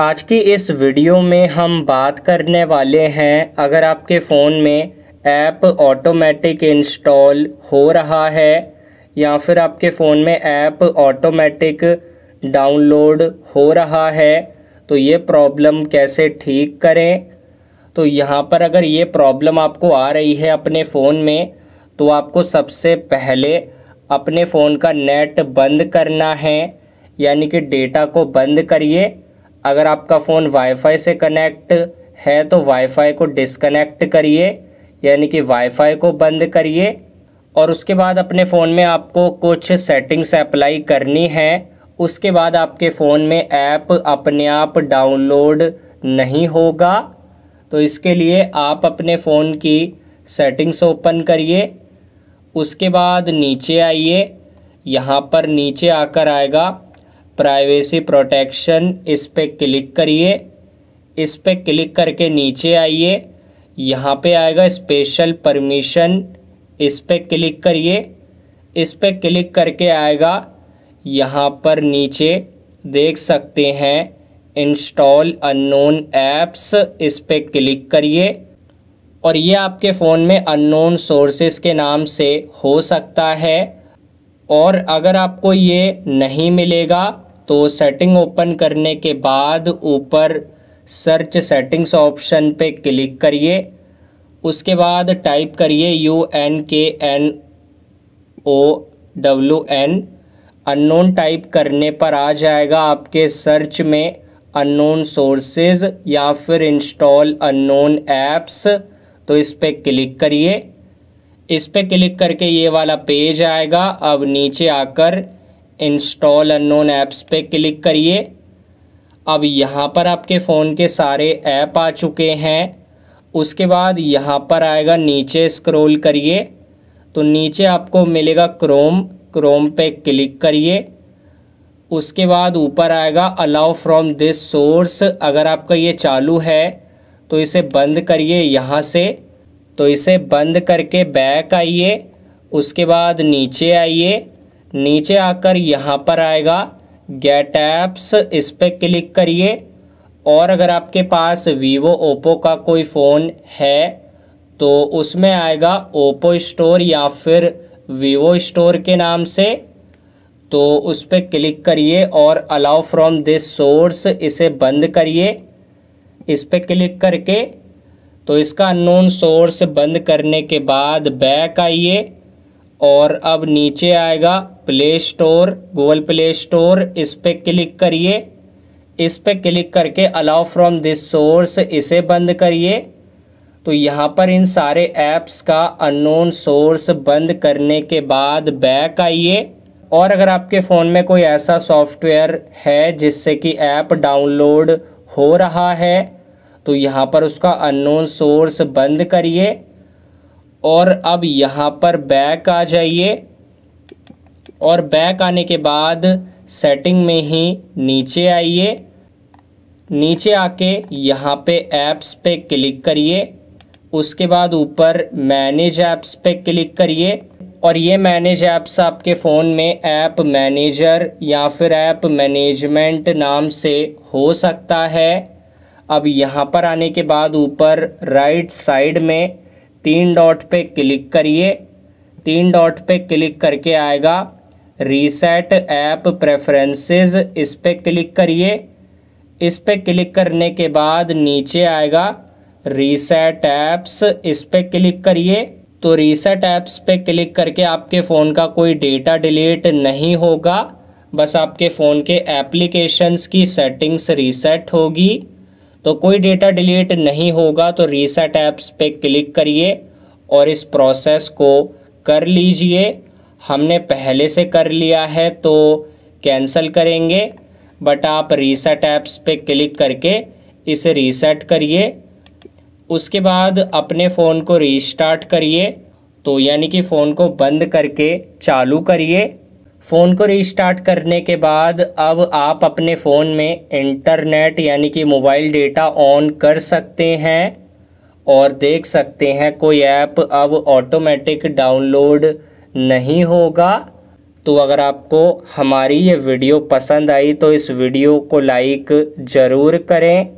आज की इस वीडियो में हम बात करने वाले हैं अगर आपके फ़ोन में ऐप ऑटोमेटिक इंस्टॉल हो रहा है या फिर आपके फ़ोन में ऐप ऑटोमेटिक डाउनलोड हो रहा है तो ये प्रॉब्लम कैसे ठीक करें तो यहाँ पर अगर ये प्रॉब्लम आपको आ रही है अपने फ़ोन में तो आपको सबसे पहले अपने फ़ोन का नेट बंद करना है यानी कि डेटा को बंद करिए अगर आपका फ़ोन वाईफाई से कनेक्ट है तो वाईफाई को डिसकनेक्ट करिए यानी कि वाईफाई को बंद करिए और उसके बाद अपने फ़ोन में आपको कुछ सेटिंग्स अप्लाई करनी है उसके बाद आपके फ़ोन में ऐप अपने आप डाउनलोड नहीं होगा तो इसके लिए आप अपने फ़ोन की सेटिंग्स ओपन करिए उसके बाद नीचे आइए यहाँ पर नीचे आकर आएगा प्राइवेसी प्रोटेक्शन इस पर क्लिक करिए इस पर क्लिक करके नीचे आइए यहाँ पे आएगा स्पेशल परमिशन इस पर क्लिक करिए इस पर क्लिक करके आएगा यहाँ पर नीचे देख सकते हैं इंस्टॉल अननोन ऐप्स इस पर क्लिक करिए और ये आपके फ़ोन में अननोन सोर्सेस के नाम से हो सकता है और अगर आपको ये नहीं मिलेगा तो सेटिंग ओपन करने के बाद ऊपर सर्च सेटिंग्स ऑप्शन पे क्लिक करिए उसके बाद टाइप करिए U N K N O W N unknown type करने पर आ जाएगा आपके सर्च में अननोन सोर्सेज या फिर इंस्टॉल अननोन ऐप्स तो इस पर क्लिक करिए इस पर क्लिक करके ये वाला पेज आएगा अब नीचे आकर इंस्टॉल अननोन ऐप्स पे क्लिक करिए अब यहाँ पर आपके फ़ोन के सारे ऐप आ चुके हैं उसके बाद यहाँ पर आएगा नीचे स्क्रॉल करिए तो नीचे आपको मिलेगा क्रोम क्रोम पे क्लिक करिए उसके बाद ऊपर आएगा अलाउ फ्रॉम दिस सोर्स अगर आपका ये चालू है तो इसे बंद करिए यहाँ से तो इसे बंद करके बैक आइए उसके बाद नीचे आइए नीचे आकर यहाँ पर आएगा गेट ऐप्स इस पर क्लिक करिए और अगर आपके पास वीवो ओप्पो का कोई फ़ोन है तो उसमें आएगा ओप्पो स्टोर या फिर वीवो स्टोर के नाम से तो उस पर क्लिक करिए और अलाउ फ्रॉम दिस सोर्स इसे बंद करिए इस पर क्लिक करके तो इसका अननोन सोर्स बंद करने के बाद बैक आइए और अब नीचे आएगा play store Google play store इस पर क्लिक करिए इस पर क्लिक करके अलाउ फ्रॉम दिस सोर्स इसे बंद करिए तो यहाँ पर इन सारे ऐप्स का अननोन सोर्स बंद करने के बाद बैक आइए और अगर आपके फ़ोन में कोई ऐसा सॉफ्टवेयर है जिससे कि ऐप डाउनलोड हो रहा है तो यहाँ पर उसका अननोन सोर्स बंद करिए और अब यहाँ पर बैक आ जाइए और बैक आने के बाद सेटिंग में ही नीचे आइए नीचे आके यहाँ पे ऐप्स पे क्लिक करिए उसके बाद ऊपर मैनेज ऐप्स पे क्लिक करिए और ये मैनेज ऐप्स आपके फ़ोन में ऐप मैनेजर या फिर ऐप मैनेजमेंट नाम से हो सकता है अब यहाँ पर आने के बाद ऊपर राइट साइड में तीन डॉट पे क्लिक करिए तीन डॉट पे क्लिक करके आएगा रीसेट ऐप प्रेफरेंसेस इस पर क्लिक करिए इस पर क्लिक करने के बाद नीचे आएगा रीसेट ऐप्स इस पर क्लिक करिए तो रीसेट ऐप्स पे क्लिक करके आपके फ़ोन का कोई डेटा डिलीट नहीं होगा बस आपके फ़ोन के एप्लीकेशंस की सेटिंग्स रीसेट होगी तो कोई डेटा डिलीट नहीं होगा तो रीसेट ऐप्स पे क्लिक करिए और इस प्रोसेस को कर लीजिए हमने पहले से कर लिया है तो कैंसिल करेंगे बट आप रीसेट ऐप्स पे क्लिक करके इसे रीसेट करिए उसके बाद अपने फ़ोन को रीस्टार्ट करिए तो यानी कि फ़ोन को बंद करके चालू करिए फ़ोन को रीस्टार्ट करने के बाद अब आप अपने फ़ोन में इंटरनेट यानी कि मोबाइल डेटा ऑन कर सकते हैं और देख सकते हैं कोई ऐप अब ऑटोमेटिक डाउनलोड नहीं होगा तो अगर आपको हमारी ये वीडियो पसंद आई तो इस वीडियो को लाइक ज़रूर करें